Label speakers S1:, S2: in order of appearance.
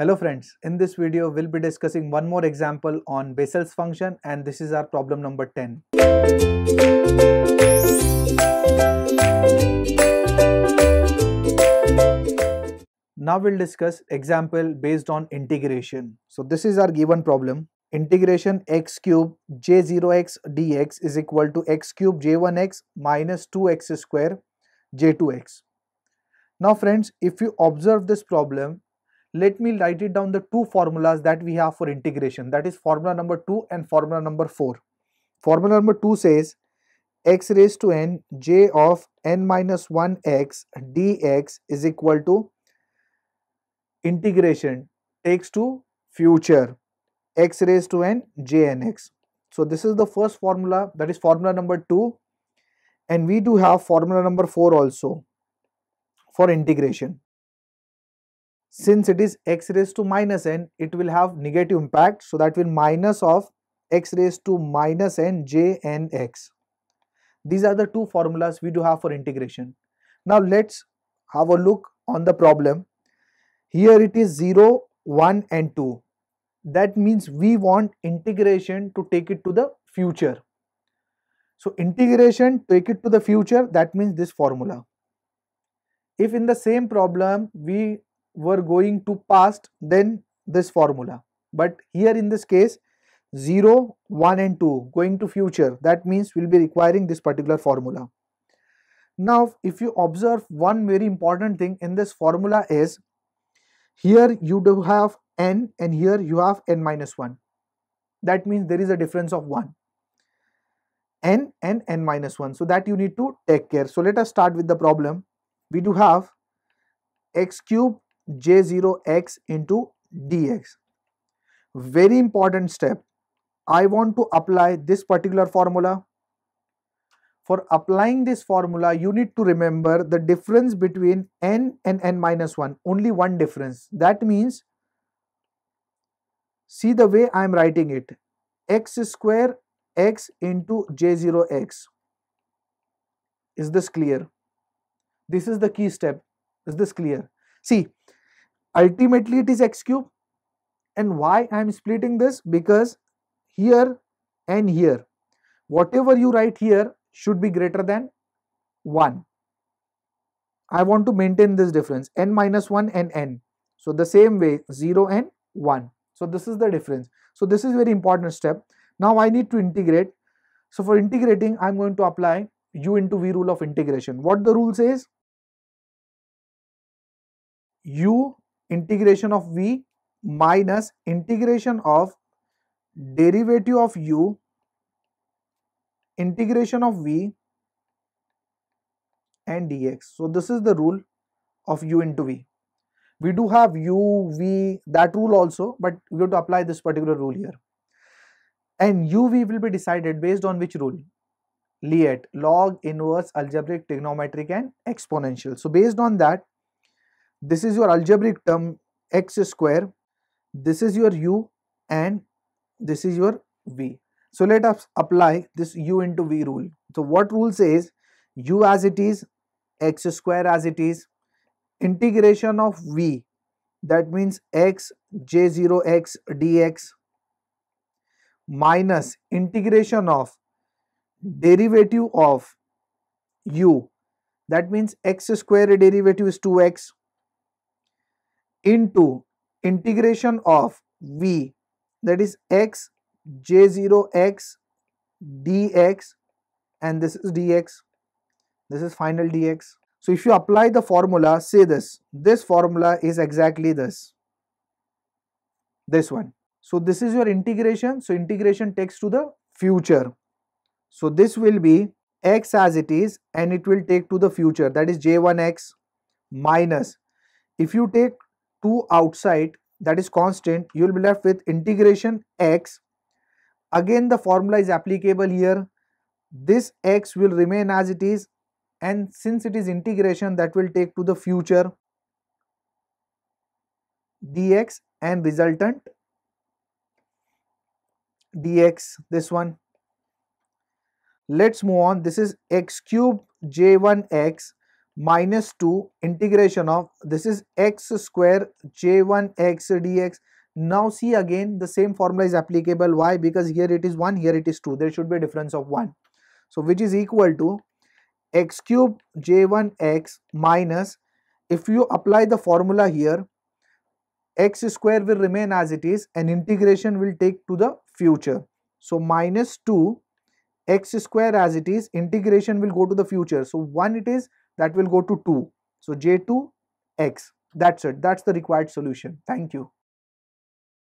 S1: Hello friends, in this video we'll be discussing one more example on Bessel's function and this is our problem number 10. Now we'll discuss example based on integration. So this is our given problem. Integration x cube j0x dx is equal to x cube j1x minus 2x square j2x. Now friends, if you observe this problem, let me write it down the two formulas that we have for integration that is formula number 2 and formula number 4 formula number 2 says x raised to n j of n minus 1 x dx is equal to integration takes to future x raised to n jnx so this is the first formula that is formula number 2 and we do have formula number 4 also for integration since it is x raised to minus n it will have negative impact so that will minus of x raised to minus n j n x these are the two formulas we do have for integration now let's have a look on the problem here it is 0 1 and 2 that means we want integration to take it to the future so integration take it to the future that means this formula if in the same problem we were going to past then this formula but here in this case 0 1 and 2 going to future that means we'll be requiring this particular formula now if you observe one very important thing in this formula is here you do have n and here you have n minus 1 that means there is a difference of 1 n and n minus 1 so that you need to take care so let us start with the problem we do have x cube j0x into dx. Very important step. I want to apply this particular formula. For applying this formula, you need to remember the difference between n and n minus 1, only one difference. That means, see the way I am writing it, x square x into j0x. Is this clear? This is the key step. Is this clear? See, ultimately it is x cube and why I am splitting this because here and here whatever you write here should be greater than 1. I want to maintain this difference n minus 1 and n. So the same way 0 and 1. So this is the difference. So this is very important step. Now I need to integrate. So for integrating I am going to apply u into v rule of integration. What the rule says? u integration of v minus integration of derivative of u integration of v and dx. So, this is the rule of u into v. We do have u, v, that rule also, but we have to apply this particular rule here. And u, v will be decided based on which rule? Liet, log, inverse, algebraic, trigonometric and exponential. So, based on that, this is your algebraic term x square. This is your u and this is your v. So let us apply this u into v rule. So what rule says u as it is, x square as it is, integration of v that means x j0x dx minus integration of derivative of u that means x square derivative is 2x into integration of v that is x j0 x dx and this is dx this is final dx so if you apply the formula say this this formula is exactly this this one so this is your integration so integration takes to the future so this will be x as it is and it will take to the future that is j1x minus if you take 2 outside that is constant you will be left with integration x again the formula is applicable here this x will remain as it is and since it is integration that will take to the future dx and resultant dx this one let's move on this is x cube j1x minus 2 integration of this is x square j1 x dx now see again the same formula is applicable why because here it is 1 here it is 2 there should be a difference of 1 so which is equal to x cube j1 x minus if you apply the formula here x square will remain as it is and integration will take to the future so minus 2 x square as it is integration will go to the future so 1 it is that will go to 2 so j2 x that's it that's the required solution thank you